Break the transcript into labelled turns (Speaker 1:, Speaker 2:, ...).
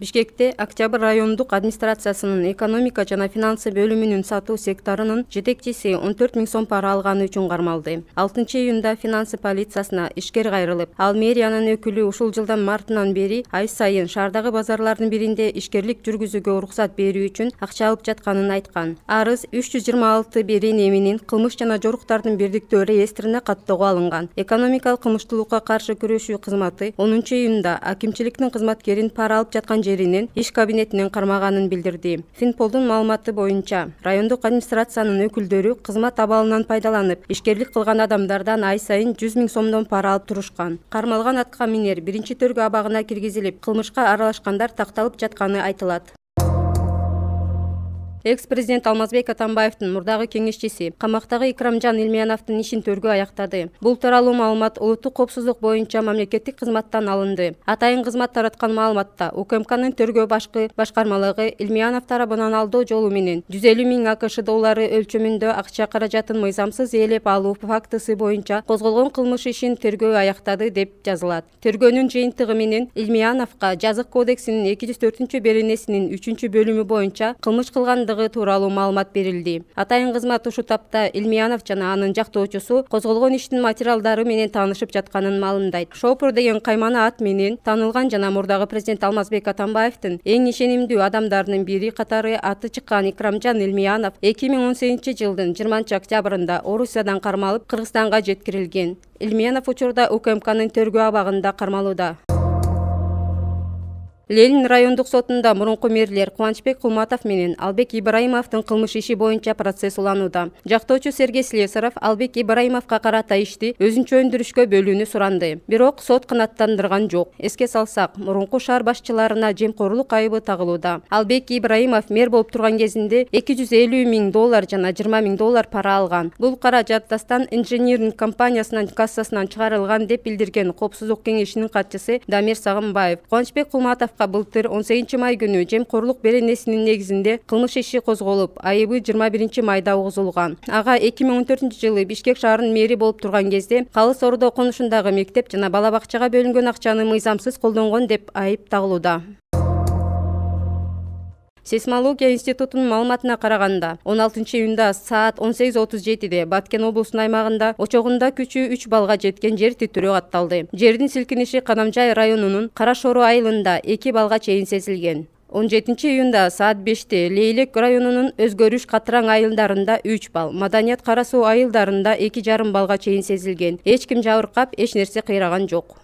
Speaker 1: бишкекте октябрь райондук администрациясынын экономика жана финансы бөлүмүнүн сатуу секторунун жетекчиси он төрт миң сом пара алганы үчүн кармалды алтынчы июнда финансы полициясына ишкер кайрылып ал мэриянын өкүлү ушул жылдын мартынан бери ай сайын шаардагы базарлардын биринде ишкерлик жүргүзүүгө уруксат берүү үчүн акча алып жатканын айткан арыз үч жүз жыйырма алты кылмыш жана жоруктардын бирдиктүү реестрине каттоого алынган экономикалык кылмыштуулукка каршы күрөшүү кызматы онунчу июнда акимчиликтин кызматкерин пара алып жаткан жеринин иш кабинетинен кармаганын билдирди финполдун маалыматы боюнча райондук администрациянын өкүлдөрү кызмат абалынан пайдаланып ишкерлик кылган адамдардан ай сайын жүз миң сомдон пара алып турушкан кармалган атка минер биринчи төргү абагына киргизилип кылмышка аралашкандар такталып жатканы айтылат экс президент алмазбек атамбаевдин мурдагы кеңешчиси камактагы икрамжан илмияновдун ишин төргө аяктады бул тууралуу маалымат улуттук коопсуздук боюнча мамлекеттик кызматтан алынды атайын кызмат тараткан маалыматта укмкнын төргө башкы башкармалыгы илмиянов тарабынан алдоо жолу менен жүз элүү миң доллары өлчөмүндө акча каражатын мыйзамсыз ээлеп алуу фактысы боюнча козголгон кылмыш ишин тергөө аяқтады деп жазылат тергөөнүн жыйынтыгы менен илмияновго жазык кодексинин эки жүз төртүнчү беренесинин үчүнчү бөлүмү боюнча кылмыш кылгандыгы тууралуу маалымат берилди атайын кызмат ушул тапта илмиянов жана анын жактоочусу козголгон иштин материалдары менен таанышып жатканын маалымдайт шопур деген каймана ат менен таанылган жана мурдагы президент алмазбек атамбаевдин эң ишенимдүү адамдарынын бири катары аты чыккан икрамжан илмиянов эки миң он сегизинчи жылдын жыйырманчы октябрында орусиядан кармалып кыргызстанга жеткирилген илмиянов учурда укмкнын тергөө абагында кармалууда ленин райондук сотунда мурунку мэрлер кубанычбек кулматов менен албек ибраимовдун кылмыш иши боюнча процесс уланууда жактоочу сергей слесаров албек ибраимовго карата ишти өзүнчө өндүрүшкө бөлүүнү суранды бирок сот канааттандырган жок эске салсак мурунку шаар башчыларына жемкорлук айыбы тагылууда албек ибраимов мэр болуп турган кезинде эки жүз элүү миң доллар жана жыйырма миң доллар пара алган бул каражат дастан инжениринг компаниясынын кассасынан чыгарылган деп билдирген коопсуздук кеңешинин катчысы дамир сагынбаев кубанычбек кулматов былтыр он сегизинчи май күнү жемкорлук беренесинин негизинде кылмыш иши козголуп айыбы жыйырма биринчи майда угузулган ага эки миң он төртүнчү жылы бишкек шаарынын мэри болуп турган кезде калыс ордо конушундагы мектеп жана бала бакчага бөлүнгөн акчаны мыйзамсыз колдонгон деп айып тагылууда сейсмология институтунун маалыматына караганда он алтынчы июнда саат он сегиз отуз жетиде баткен облусунун аймагында очогунда күчү үч баллга жеткен жер титирөө катталды жердин силкиниши кадамжай районунун кара шору айылында эки баллга чейин сезилген он жетинчи июнда саат беште лейлек районунун өзгөрүш катыраң айылдарында үч балл маданият кара суу айылдарында эки жарым баллга чейин сезилген эч ким жабыркап эч нерсе кыйраган жок